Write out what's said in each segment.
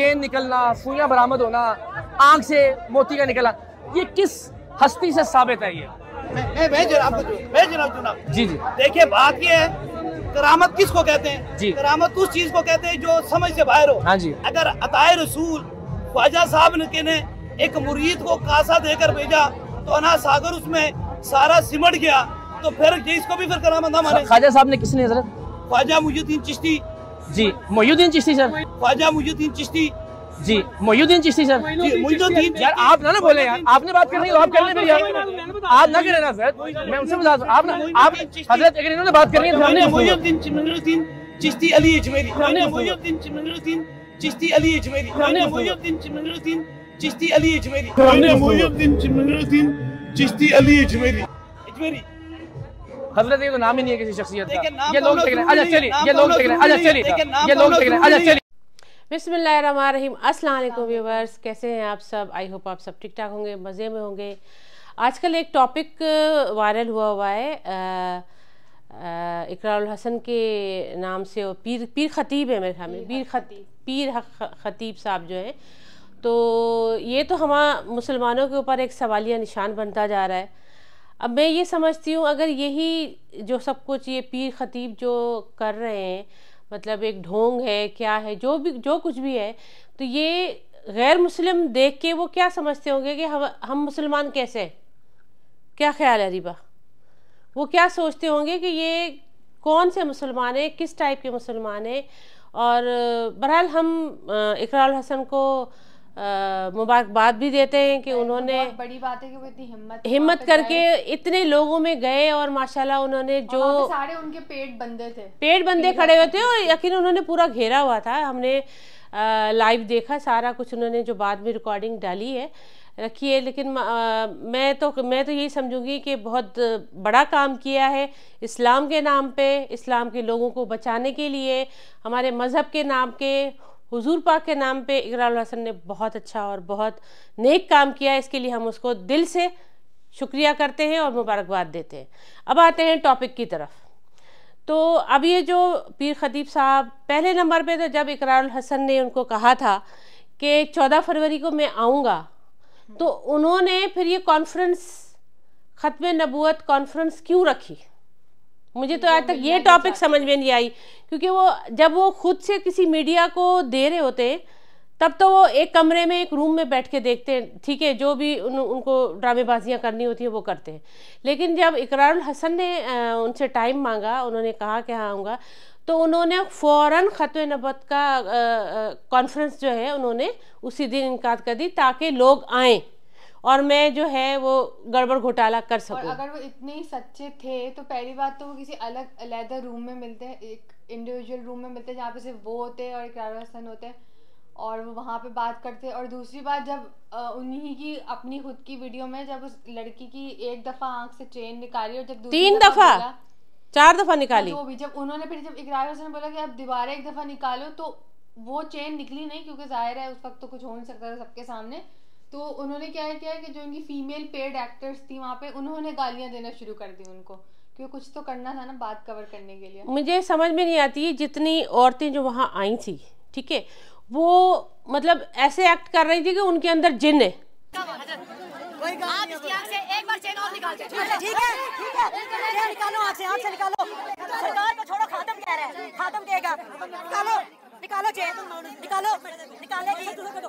chain निकलना सुइया बरामद होना आंख से मोती का निकलना ये किस हस्ती से साबित है ये जी जी देखिये बात यह है करामत किसको कहते हैं जी करामत उस चीज को कहते हैं जो समझ से बाहर हो हाँ जी अगर अताए रसूल ख्वाजा साहब ने, ने एक मुरीद को कासा देकर भेजा तो अना सागर उसमें सारा सिमट गया तो फिर इसको भी फिर करामत ना माने ख्वाजा साहब ने किसने ख्वाजा मुजुद्दीन चिश्ती जी मोहुद्दीन चिश्ती सर ख्वाजा मुजुद्दीन चिश्ती जी मोहुद्दीन चिश्ती सर मोहुद्दीन यार आप ना ना बोले यार आपने बात करनी आप कर लेना यार आप ना करें ना सर मैं उनसे बता दूं आप ना आप हजरत अगर इन्होंने बात करनी है हमने मोहुद्दीन चिमनुद्दीन चिश्ती अली अजमेरी हमने मोहुद्दीन चिमनुद्दीन चिश्ती अली अजमेरी हमने मोहुद्दीन चिमनुद्दीन चिश्ती अली अजमेरी हमने मोहुद्दीन चिमनुद्दीन चिश्ती अली अजमेरी अजमेरी हजरत ये तो नाम ही नहीं है किसी शख्सियत का ये लोग तो अच्छा चलिए ये तो लोग अच्छा, तो अच्छा चलिए ये लोग अच्छा चलिए बिसमीम असलम व्यूवर्स कैसे हैं आप सब आई होप आप सब ठीक ठाक होंगे मज़े में होंगे आजकल एक टॉपिक वायरल हुआ हुआ है इकरार हसन के नाम से वो पीर पीर ख़तीब है मेरे ख्याल में पीर खतीब पीर ख़तीब साहब जो हैं तो ये तो हम मुसलमानों के ऊपर एक सवालिया निशान बनता जा रहा है अब मैं ये समझती हूँ अगर यही जो सब कुछ ये पीर खतीब जो कर रहे हैं मतलब एक ढोंग है क्या है जो भी जो कुछ भी है तो ये गैर मुस्लिम देख के वो क्या समझते होंगे कि हम हम मुसलमान कैसे हैं क्या ख्याल है रिबा वो क्या सोचते होंगे कि ये कौन से मुसलमान हैं किस टाइप के मुसलमान हैं और बहरहाल हम इकरार हसन को मुबारकबाद भी देते हैं कि उन्होंने बड़ी बात है कि वो इतनी हिम्मत हिम्मत करके इतने लोगों में गए और माशाल्लाह उन्होंने जो सारे उनके पेट बंदे थे पेट बंदे खड़े हुए थे और यकीन उन्होंने पूरा घेरा हुआ था हमने लाइव देखा सारा कुछ उन्होंने जो बाद में रिकॉर्डिंग डाली है रखी है लेकिन आ, मैं तो मैं तो यही समझूंगी कि बहुत बड़ा काम किया है इस्लाम के नाम पे इस्लाम के लोगों को बचाने के लिए हमारे मज़हब के नाम के हुजूर पाक के नाम पे इकराल हसन ने बहुत अच्छा और बहुत नेक काम किया इसके लिए हम उसको दिल से शुक्रिया करते हैं और मुबारकबाद देते हैं अब आते हैं टॉपिक की तरफ तो अब ये जो पीर खदीब साहब पहले नंबर पे तो जब इकरार हसन ने उनको कहा था कि चौदह फरवरी को मैं आऊँगा तो उन्होंने फिर ये कॉन्फ्रेंस ख़त्म नबूत कॉन्फ्रेंस क्यों रखी मुझे तो आज तक ये टॉपिक समझ में नहीं आई क्योंकि वो जब वो खुद से किसी मीडिया को दे रहे होते तब तो वो एक कमरे में एक रूम में बैठ के देखते हैं ठीक है जो भी उन, उनको ड्रामेबाजियाँ करनी होती हैं वो करते हैं लेकिन जब इकरारुल हसन ने आ, उनसे टाइम मांगा उन्होंने कहा कि हाँ आऊँगा तो उन्होंने फ़ौर ख़त नबत का कॉन्फ्रेंस जो है उन्होंने उसी दिन इनका कर दी ताकि लोग आएँ और मैं जो है वो गड़बड़ घोटाला कर सकूं और अगर वो इतने ही सच्चे थे तो पहली बात तो वो किसी अलग अलहदा रूम में मिलते हैं एक इंडिविजुअल रूम में मिलते हैं जहाँ पे सिर्फ वो होते हैं और एक हसन होते हैं और वो वहाँ पे बात करते हैं और दूसरी बात जब उन्हीं की अपनी खुद की वीडियो में जब उस लड़की की एक दफ़ा आंख से चेन निकाली और जब तीन दफ़ा चार दफ़ा निकाली वो हाँ, भी जब उन्होंने फिर जब इकरार हसन बोला कि अब दोबारा एक दफ़ा निकालो तो वो चेन निकली नहीं क्योंकि जाहिर है उस वक्त तो कुछ हो नहीं सकता था सबके सामने तो उन्होंने क्या किया कि जो उनकी फीमेल पेड एक्टर्स थी वहाँ पे उन्होंने गालियाँ देना शुरू कर दी उनको क्योंकि कुछ तो करना था ना बात कवर करने के लिए मुझे समझ में नहीं आती जितनी औरतें जो वहाँ आई थी ठीक है वो मतलब ऐसे एक्ट कर रही थी कि उनके अंदर जिन है निकालो निकालो निकालो निकालो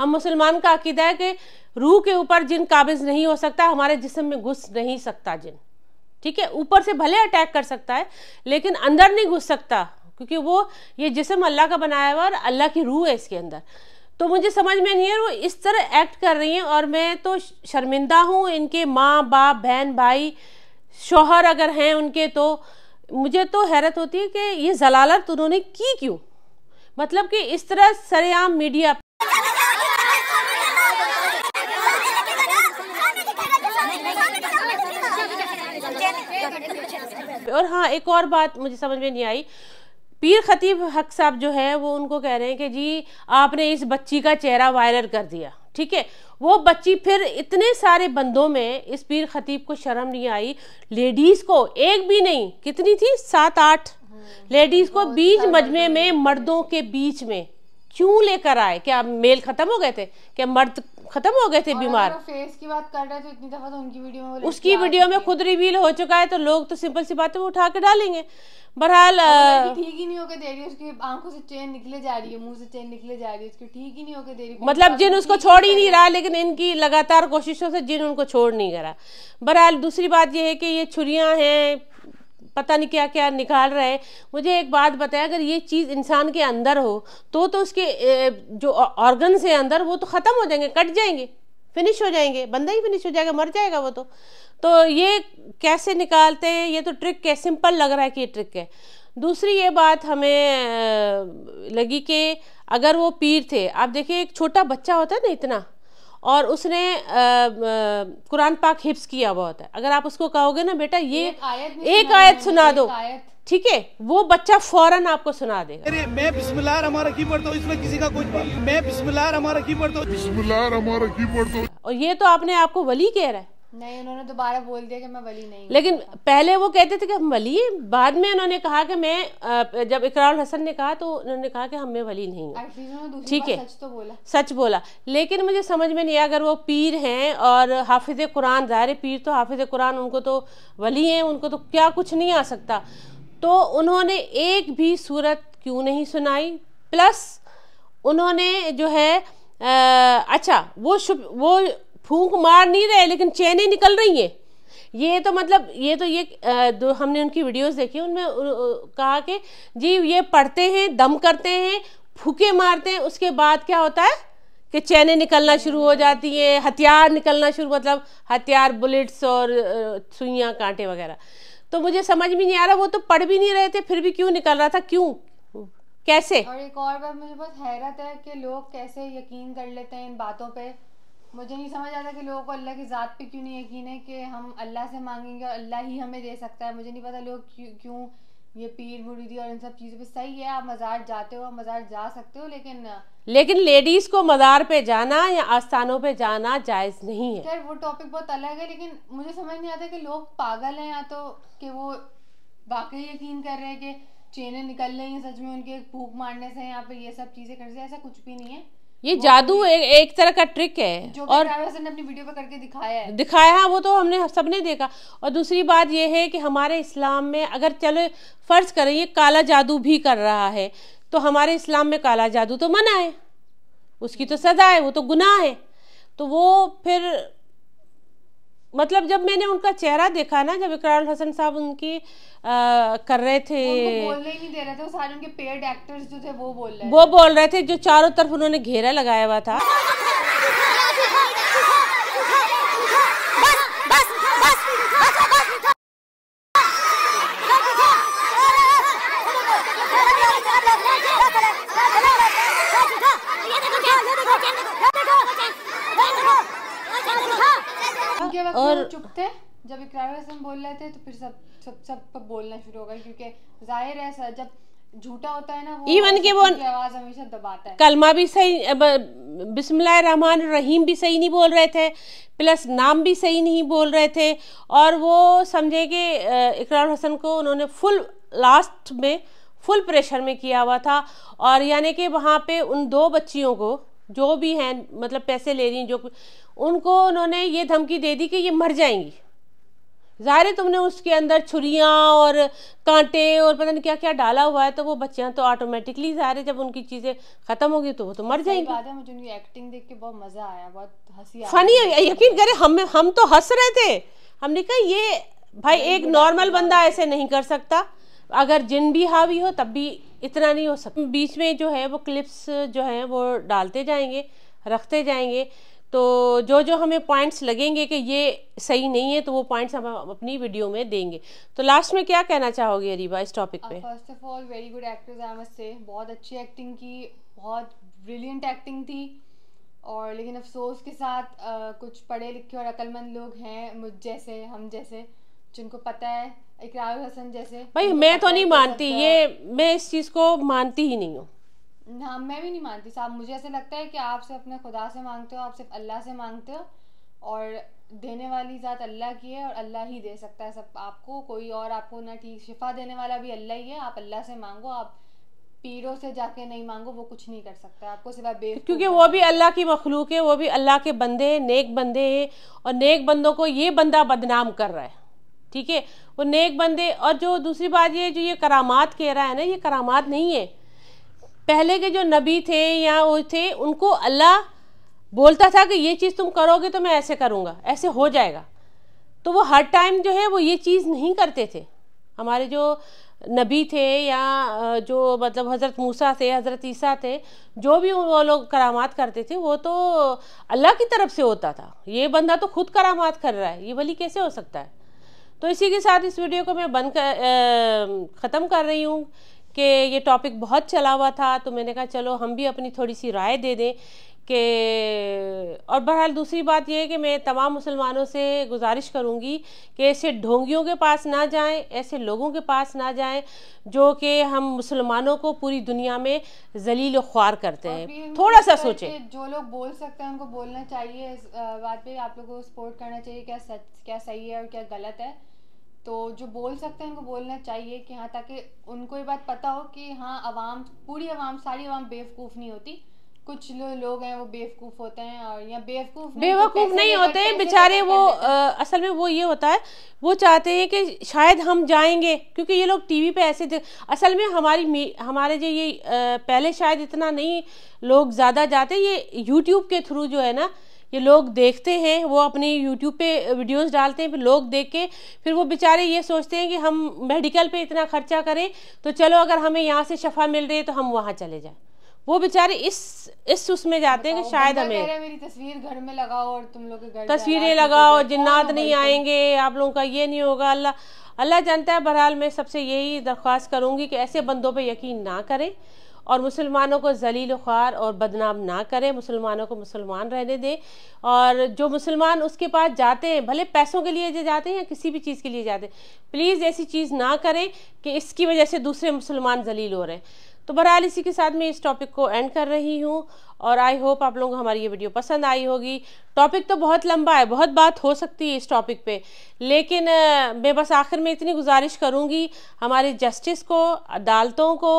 हम मुसलमान का अकीदा है कि रूह के ऊपर जिन काबिज नहीं हो सकता हमारे जिसम में घुस नहीं सकता जिन ठीक है ऊपर से भले अटैक कर सकता है लेकिन अंदर नहीं घुस सकता क्योंकि वो ये जिसम अल्लाह का बनाया हुआ और अल्लाह की रूह है इसके अंदर तो मुझे समझ में नहीं है वो इस तरह एक्ट कर रही हैं और मैं तो शर्मिंदा हूँ इनके माँ बाप बहन भाई शोहर अगर हैं उनके तो मुझे तो हैरत होती है कि ये जलालत उन्होंने की क्यों मतलब कि इस तरह सरेआम मीडिया पे और हाँ एक और बात मुझे समझ में नहीं आई पीर खतीब हक साहब जो है वो उनको कह रहे हैं कि जी आपने इस बच्ची का चेहरा वायरल कर दिया ठीक है वो बच्ची फिर इतने सारे बंदों में इस पीर खतीब को शर्म नहीं आई लेडीज़ को एक भी नहीं कितनी थी सात आठ हम्म, लेडीज़ को बीच मजमे में मर्दों के बीच में क्यों लेकर आए क्या मेल ख़त्म हो गए थे क्या मर्द खत्म हो गए थे बीमार फेस की बात कर रहे थे तो इतनी दफा तो उनकी वीडियो में उसकी वीडियो में खुद रिवील हो चुका है तो लोग तो सिंपल सी बातें उठा के डालेंगे बहरहाल ठीक ही नहीं होकर दे रही है उसकी आंखों से चेन निकले जा रही है मुंह से चेन निकले जा रही है उसकी ठीक ही नहीं होकर दे रही मतलब जिन उसको छोड़ ही नहीं रहा लेकिन इनकी लगातार कोशिशों से जिन उनको छोड़ नहीं करा बहरहाल दूसरी बात यह है कि ये छुरियाँ हैं पता नहीं क्या क्या निकाल रहे हैं मुझे एक बात बताया अगर ये चीज़ इंसान के अंदर हो तो तो उसके जो ऑर्गन्स हैं अंदर वो तो ख़त्म हो जाएंगे कट जाएंगे फिनिश हो जाएंगे बंदा ही फिनिश हो जाएगा मर जाएगा वो तो तो ये कैसे निकालते हैं ये तो ट्रिक है सिंपल लग रहा है कि ये ट्रिक है दूसरी ये बात हमें लगी कि अगर वो पीर थे आप देखिए एक छोटा बच्चा होता है ना इतना और उसने कुरान पाक हिप्स किया हुआ होता है अगर आप उसको कहोगे ना बेटा ये एक आयत, सुना दो ठीक है वो बच्चा फौरन आपको सुना देगा अरे मैं बिस्मिल्लाह हमारा की पढ़ता हूँ इसमें किसी का कुछ मैं बिस्मिल्लाह हमारा की पढ़ता हूँ बिस्मिल्लाह हमारा की पढ़ता हूँ और ये तो आपने आपको वली कह रहा है नहीं उन्होंने दोबारा बोल दिया कि मैं वली नहीं लेकिन पहले वो कहते थे कि हम वली बाद में उन्होंने कहा कि मैं जब इकरार हसन ने कहा तो उन्होंने कहा कि हम मैं वली नहीं हूँ ठीक है सच तो बोला सच बोला लेकिन मुझे समझ में नहीं आया अगर वो पीर हैं और हाफिज़ कुरान ज़ाहिर पीर तो हाफिज़ कुरान उनको तो वली हैं उनको तो क्या कुछ नहीं आ सकता तो उन्होंने एक भी सूरत क्यों नहीं सुनाई प्लस उन्होंने जो है अच्छा वो शुभ वो फूंक मार नहीं रहे लेकिन चैने निकल रही हैं ये तो मतलब ये तो ये जो हमने उनकी वीडियोस देखी उनमें कहा कि जी ये पढ़ते हैं दम करते हैं फूके मारते हैं उसके बाद क्या होता है कि चैने निकलना शुरू हो जाती हैं हथियार निकलना शुरू मतलब हथियार बुलेट्स और सुइयाँ कांटे वगैरह तो मुझे समझ में नहीं आ रहा वो तो पढ़ भी नहीं रहे थे फिर भी क्यों निकल रहा था क्यों कैसे और एक और बात मुझे बहुत हैरत है कि लोग कैसे यकीन कर लेते हैं इन बातों पर मुझे नहीं समझ आता कि लोगों को अल्लाह की ज़ात पे क्यों नहीं यकीन है कि हम अल्लाह से मांगेंगे और अल्लाह ही हमें दे सकता है मुझे नहीं पता लोग क्यों ये पीर मुरीदी और इन सब चीज़ों पे सही है आप मज़ार जाते हो आप मज़ार जा सकते हो लेकिन लेकिन लेडीज़ को मज़ार पे जाना या आस्थानों पे जाना जायज़ नहीं है खैर वो टॉपिक बहुत अलग है लेकिन मुझे समझ नहीं आता कि लोग पागल हैं या तो कि वो वाकई यकीन कर रहे हैं कि चेनें निकल रही हैं सच में उनके भूख मारने से या फिर ये सब चीज़ें कर ऐसा कुछ भी नहीं है ये जादू एक, एक तरह का ट्रिक है जो और ने अपनी वीडियो पे करके दिखाया है दिखाया है वो तो हमने सबने देखा और दूसरी बात ये है कि हमारे इस्लाम में अगर चलो फर्ज करें ये काला जादू भी कर रहा है तो हमारे इस्लाम में काला जादू तो मना है उसकी तो सजा है वो तो गुनाह है तो वो फिर मतलब जब मैंने उनका चेहरा देखा ना जब इकरार हसन साहब उनकी आ, कर रहे थे बोलने ही नहीं दे रहे थे वो सारे उनके पेड एक्टर्स जो थे वो बोल रहे वो बोल रहे थे जो चारों तरफ उन्होंने घेरा लगाया हुआ था क्राइम हम बोल रहे थे तो फिर सब सब सब पर बोलना शुरू होगा क्योंकि जाहिर है सर जब झूठा होता है ना वो इवन के वो आवाज हमेशा दबाता है कलमा भी सही बिस्मिल्लाह रहमान रहीम भी सही नहीं बोल रहे थे प्लस नाम भी सही नहीं बोल रहे थे और वो समझे कि इकरार हसन को उन्होंने फुल लास्ट में फुल प्रेशर में किया हुआ था और यानी कि वहाँ पे उन दो बच्चियों को जो भी हैं मतलब पैसे ले रही हैं जो उनको उन्होंने ये धमकी दे दी कि ये मर जाएंगी ज़ाहिर है तुमने उसके अंदर छुरियाँ और कांटे और पता नहीं क्या क्या डाला हुआ है तो वो बच्चियाँ तो ऑटोमेटिकली ज़ाहिर है जब उनकी चीज़ें ख़त्म होगी तो वो तो मर जाएंगी बात है मुझे उनकी एक्टिंग देख के बहुत मज़ा आया बहुत हंसी फनी यकीन करें हम हम तो हंस रहे थे हमने कहा ये भाई एक नॉर्मल बंदा ऐसे नहीं कर सकता अगर जिन भी हावी हो तब भी इतना नहीं हो सकता बीच में जो है वो क्लिप्स जो है वो डालते जाएंगे रखते जाएंगे तो जो जो हमें पॉइंट्स लगेंगे कि ये सही नहीं है तो वो पॉइंट्स हम अपनी वीडियो में देंगे तो लास्ट में क्या कहना चाहोगे अरीबा इस टॉपिक uh, पे first of all very good actors I must say बहुत अच्छी एक्टिंग की बहुत ब्रिलियंट एक्टिंग थी और लेकिन अफसोस के साथ आ, uh, कुछ पढ़े लिखे और अक्लमंद लोग हैं मुझ जैसे हम जैसे जिनको पता है इकरार हसन जैसे भाई मैं तो नहीं मानती ये मैं इस चीज़ को मानती ही नहीं हूँ ना मैं भी नहीं मानती साहब मुझे ऐसा लगता है कि आप सिर्फ अपने खुदा से मांगते हो आप सिर्फ अल्लाह से मांगते हो और देने वाली ज़ात अल्लाह की है और अल्लाह ही दे सकता है सब आपको कोई और आपको ना ठीक शिफा देने वाला भी अल्लाह ही है आप अल्लाह से मांगो आप पीरों से जाके नहीं मांगो वो कुछ नहीं कर सकता आपको सिवा बे क्योंकि वो भी अल्लाह की मखलूक है वो भी अल्लाह के बंदे हैं नेक बंदे हैं और नेक बंदों को ये बंदा बदनाम कर रहा है ठीक है वो नेक बंदे और जो दूसरी बात ये जो ये करामात कह रहा है ना ये करामात नहीं है पहले के जो नबी थे या वो थे उनको अल्लाह बोलता था कि ये चीज़ तुम करोगे तो मैं ऐसे करूँगा ऐसे हो जाएगा तो वो हर टाइम जो है वो ये चीज़ नहीं करते थे हमारे जो नबी थे या जो मतलब हज़रत मूसा थे हज़रत ईसा थे जो भी वो लोग करामात करते थे वो तो अल्लाह की तरफ से होता था ये बंदा तो खुद करामात कर रहा है ये भली कैसे हो सकता है तो इसी के साथ इस वीडियो को मैं बंद कर ख़त्म कर रही हूँ कि ये टॉपिक बहुत चला हुआ था तो मैंने कहा चलो हम भी अपनी थोड़ी सी राय दे दें कि और बहरहाल दूसरी बात यह है कि मैं तमाम मुसलमानों से गुजारिश करूंगी कि ऐसे ढोंगियों के पास ना जाएं ऐसे लोगों के पास ना जाएं जो कि हम मुसलमानों को पूरी दुनिया में जलील ख्वार करते हैं थोड़ा सा सोचें जो लोग बोल सकते हैं उनको बोलना चाहिए इस बात पे आप लोगों को सपोर्ट करना चाहिए क्या सच क्या सही है और क्या गलत है तो जो बोल सकते हैं उनको बोलना चाहिए कि हाँ ताकि उनको ये बात पता हो कि हाँ आवाम पूरी आवाम सारी आवाम बेवकूफ़ नहीं होती कुछ लो, लोग हैं वो बेवकूफ होते हैं और या बेवकूफ बेवकूफ नहीं होते हैं बेचारे वो आ, असल में वो ये होता है वो चाहते हैं कि शायद हम जाएंगे क्योंकि ये लोग टीवी पे ऐसे असल में हमारी हमारे जो ये आ, पहले शायद इतना नहीं लोग ज़्यादा जाते ये यूट्यूब के थ्रू जो है ना ये लोग देखते हैं वो अपने यूट्यूब पे वीडियोस डालते हैं फिर लोग देख के फिर वो बेचारे ये सोचते हैं कि हम मेडिकल पे इतना खर्चा करें तो चलो अगर हमें यहाँ से शफा मिल रही है तो हम वहाँ चले जाएं वो बेचारे इस इस उसमें जाते हैं कि शायद हमें मेरी तस्वीर घर में लगाओ और तुम लोग तस्वीरें लगाओ जिन्नात नहीं आएंगे आप लोगों का ये नहीं होगा अल्लाह अल्लाह जानता है बहरहाल मैं सबसे यही दरख्वास्त करूँगी कि ऐसे बंदों पर यकीन ना करें और मुसलमानों को जलील ख़ार और बदनाम ना करें मुसलमानों को मुसलमान रहने दें और जो मुसलमान उसके पास जाते हैं भले पैसों के लिए जाते हैं या किसी भी चीज़ के लिए जाते हैं प्लीज़ ऐसी चीज़ ना करें कि इसकी वजह से दूसरे मुसलमान जलील हो रहे हैं तो बहरहाल इसी के साथ मैं इस टॉपिक को एंड कर रही हूँ और आई होप आप लोगों को हमारी ये वीडियो पसंद आई होगी टॉपिक तो बहुत लंबा है बहुत बात हो सकती है इस टॉपिक पे लेकिन मैं बस आखिर में इतनी गुजारिश करूँगी हमारे जस्टिस को अदालतों को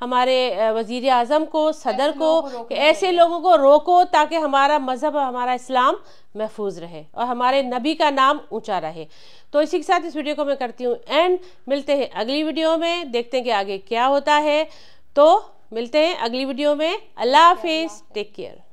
हमारे वज़ी अजम को सदर को ऐसे लोगों को रोको ताकि हमारा मज़हब हमारा इस्लाम महफूज रहे और हमारे नबी का नाम ऊंचा रहे तो इसी के साथ इस वीडियो को मैं करती हूँ एंड मिलते हैं अगली वीडियो में देखते हैं कि आगे क्या होता है तो मिलते हैं अगली वीडियो में अल्लाह हाफिज़ टेक केयर